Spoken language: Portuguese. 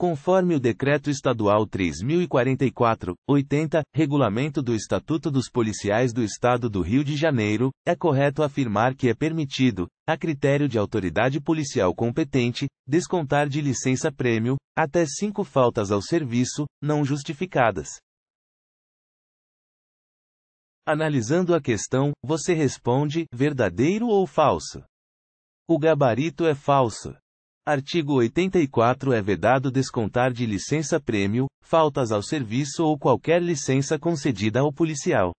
conforme o Decreto Estadual 3044, 80, Regulamento do Estatuto dos Policiais do Estado do Rio de Janeiro, é correto afirmar que é permitido, a critério de autoridade policial competente, descontar de licença-prêmio, até cinco faltas ao serviço, não justificadas. Analisando a questão, você responde: verdadeiro ou falso? O gabarito é falso. Artigo 84 é vedado descontar de licença prêmio, faltas ao serviço ou qualquer licença concedida ao policial.